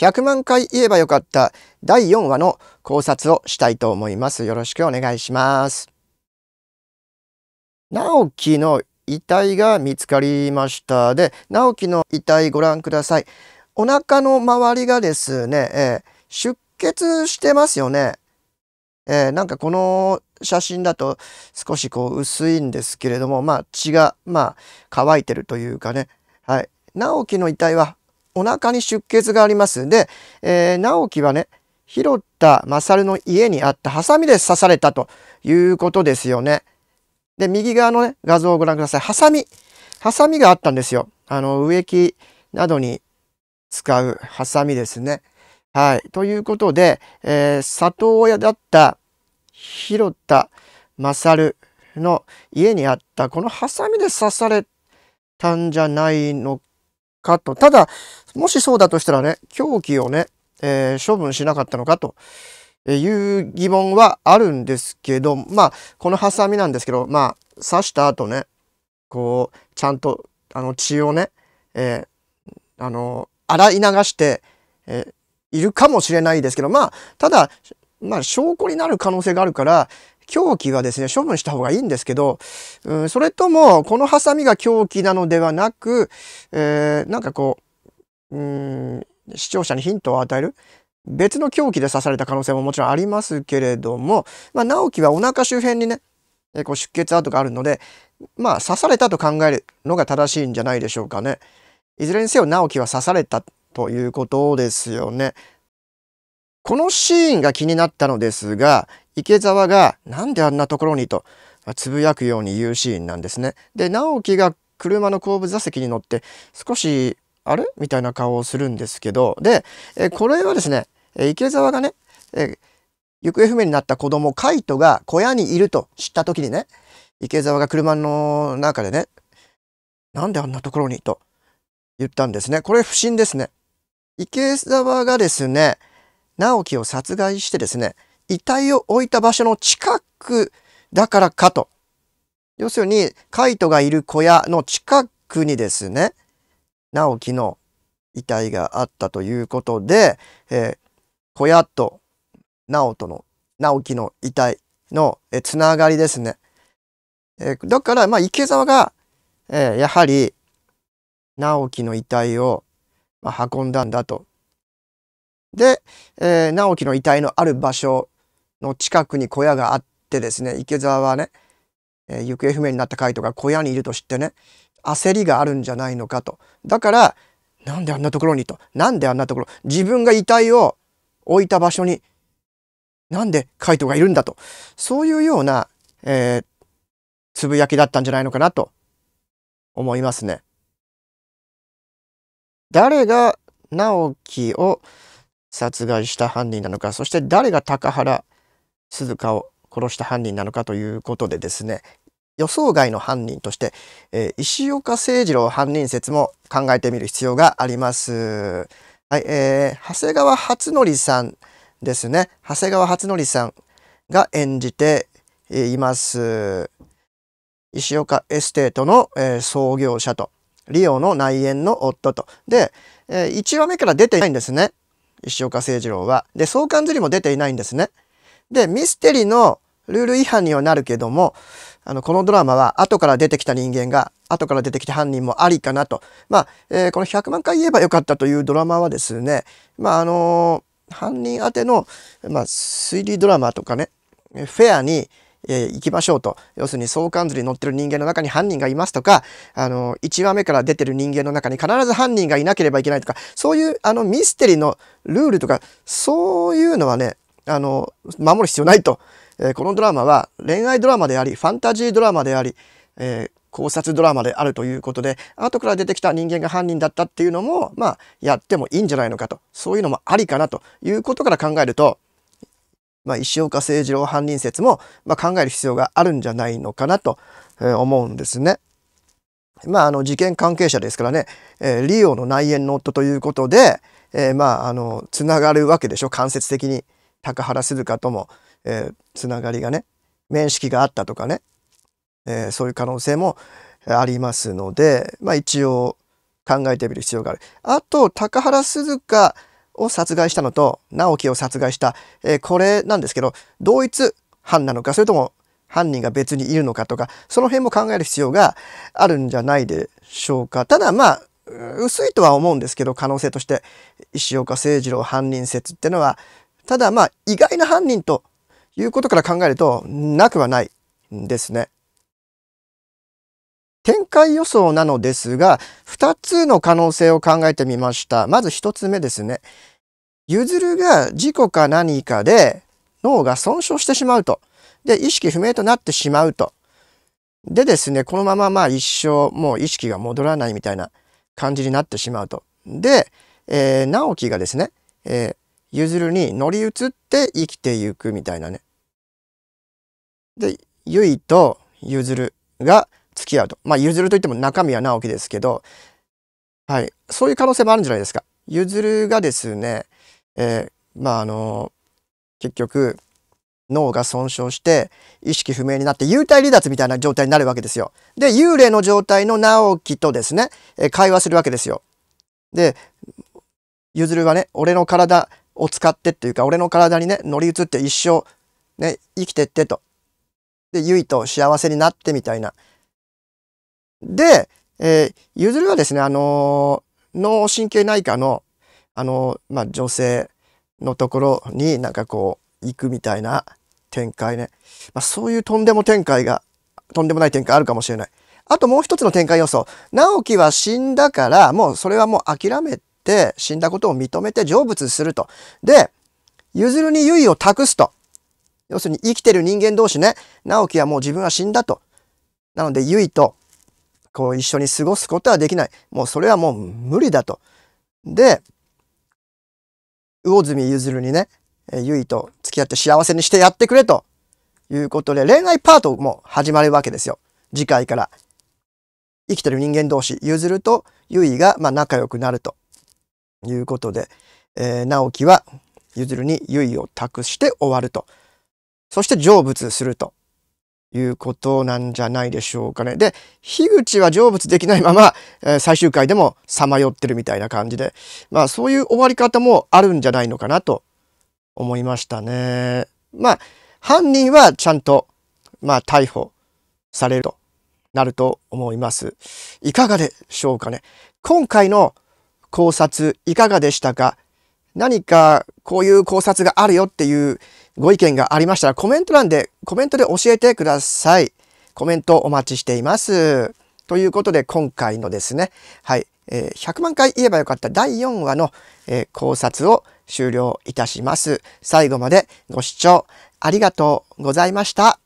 100万回言えばよかった第4話の考察をしたいと思います。よろしくお願いします。直樹の遺体が見つかりました。で、直樹の遺体ご覧ください。お腹の周りがですね、えー、出血してますよね。えー、なんかこの写真だと少しこう薄いんですけれども、まあ血が、まあ乾いてるというかね。はい。直樹の遺体はお腹に出血があります。で、えー、直樹はね、拾った勝の家にあったハサミで刺されたということですよね。で、右側のね、画像をご覧ください。ハサミ。ハサミがあったんですよ。あの、植木などに使うハサミですね。はい。ということで、えー、里親だった拾った勝の家にあったこのハサミで刺されたんじゃないのか。かと。ただ、もしそうだとしたらね、凶器をね、えー、処分しなかったのかという疑問はあるんですけど、まあ、このハサミなんですけど、まあ、刺した後ね、こう、ちゃんと、あの、血をね、えー、あの、洗い流して、えー、いるかもしれないですけど、まあ、ただ、まあ、証拠になる可能性があるから、凶器はですね、処分した方がいいんですけど、うん、それとも、このハサミが凶器なのではなく、えー、なんかこう、うん、視聴者にヒントを与える別の凶器で刺された可能性ももちろんありますけれども、まあ、直樹はお腹周辺にね、えこう出血跡があるので、まあ、刺されたと考えるのが正しいんじゃないでしょうかね。いずれにせよ直樹は刺されたということですよね。このシーンが気になったのですが、池澤が何であんなところにとつぶやくように言うシーンなんですね。で直樹が車の後部座席に乗って少しあれみたいな顔をするんですけどでえこれはですね池澤がねえ行方不明になった子供カイトが小屋にいると知った時にね池澤が車の中でねなんであんなところにと言ったんですねこれ不審ですね池澤がですね直樹を殺害してですね遺体を置いた場所の近くだからかと。要するに、カイトがいる小屋の近くにですね、直樹の遺体があったということで、えー、小屋と直人の、直樹の遺体の、えー、つながりですね。えー、だから、まあ、池沢が、えー、やはり、直樹の遺体を、まあ、運んだんだと。で、えー、直樹の遺体のある場所の近くに小屋があってですね、池沢はね、えー、行方不明になった回とが小屋にいると知ってね、焦りがあるんじゃないのかと。だから、なんであんなところにと。なんであんなところ。自分が遺体を置いた場所に、なんでカイトがいるんだと。そういうような、えー、つぶやきだったんじゃないのかなと思いますね。誰が直樹を殺害した犯人なのか、そして誰が高原鈴鹿を殺した犯人なのかということでですね予想外の犯人として、えー、石岡誠二郎犯人説も考えてみる必要があります。はい、えー、長谷川初則さんですね。長谷川初則さんが演じています。石岡エステートの、えー、創業者と、リオの内縁の夫と。で、えー、1話目から出ていないんですね。石岡誠二郎は。で、相関図りも出ていないんですね。で、ミステリーのルール違反にはなるけども、あの、このドラマは後から出てきた人間が、後から出てきた犯人もありかなと。まあ、えー、この100万回言えばよかったというドラマはですね、まあ、あのー、犯人宛ての、まあ、推理ドラマとかね、フェアに、えー、行きましょうと。要するに相関図に載ってる人間の中に犯人がいますとか、あの、1話目から出てる人間の中に必ず犯人がいなければいけないとか、そういうあのミステリーのルールとか、そういうのはね、あの、守る必要ないと。えー、このドラマは恋愛ドラマであり、ファンタジードラマであり、えー、考察ドラマであるということで、後から出てきた人間が犯人だったっていうのも、まあ、やってもいいんじゃないのかと。そういうのもありかなということから考えると、まあ、石岡誠二郎犯人説も、まあ、考える必要があるんじゃないのかなと、えー、思うんですね。まあ、あの事件関係者ですからね、えー、リオの内縁の夫ということで、えー、まああのつながるわけでしょ間接的に。高原鈴鹿とも、えー、つながりがね面識があったとかね、えー、そういう可能性もありますので、まあ、一応考えてみる必要がある。あと高原鈴鹿を殺害したのと直樹を殺害した、えー、これなんですけど同一犯なのかそれとも犯人が別にいるのかとかその辺も考える必要があるんじゃないでしょうか。ただまあ薄いとは思うんですけど可能性として石岡誠二郎犯人説っていうのはただまあ意外な犯人ということから考えるとなくはないんですね。展開予想なのですが2つの可能性を考えてみました。まず1つ目ですね。ゆずるが事故か何かで脳が損傷してしまうと。で意識不明となってしまうと。でですねこのまままあ一生もう意識が戻らないみたいな感じになってしまうと。で、えー、直樹がですね、えーゆずるに乗り移って生きてゆくみたいなね。で、ゆいとゆずるが付き合うと。まあ、ゆずるといっても中身は直樹ですけど、はい。そういう可能性もあるんじゃないですか。ゆずるがですね、えー、まあ、あのー、結局、脳が損傷して意識不明になって幽体離脱みたいな状態になるわけですよ。で、幽霊の状態の直樹とですね、え会話するわけですよ。で、ゆずるはね、俺の体、を使ってっていうか、俺の体にね、乗り移って一生、ね、生きてってと。で、ゆいと幸せになってみたいな。で、えー、ゆずるはですね、あのー、脳神経内科の、あのー、まあ、女性のところになんかこう、行くみたいな展開ね。まあ、そういうとんでも展開が、とんでもない展開あるかもしれない。あともう一つの展開要素。直樹は死んだから、もうそれはもう諦めて、死んだことを認めて成仏すると。で、ゆずるに優位を託すと。要するに生きてる人間同士ね、直樹はもう自分は死んだと。なので、ゆいと、こう一緒に過ごすことはできない。もうそれはもう無理だと。で、魚住ゆずるにね、ゆいと付き合って幸せにしてやってくれということで、恋愛パートも始まるわけですよ。次回から。生きてる人間同士、譲るとゆいがま仲良くなると。いうことで、えー、直樹は譲るに結衣を託して終わると。そして成仏するということなんじゃないでしょうかね。で、樋口は成仏できないまま、えー、最終回でもさまよってるみたいな感じで、まあそういう終わり方もあるんじゃないのかなと思いましたね。まあ、犯人はちゃんと、まあ逮捕されるとなると思います。いかがでしょうかね。今回の考察いかがでしたか何かこういう考察があるよっていうご意見がありましたらコメント欄でコメントで教えてください。コメントお待ちしています。ということで今回のですね、はい、えー、100万回言えばよかった第4話の、えー、考察を終了いたします。最後までご視聴ありがとうございました。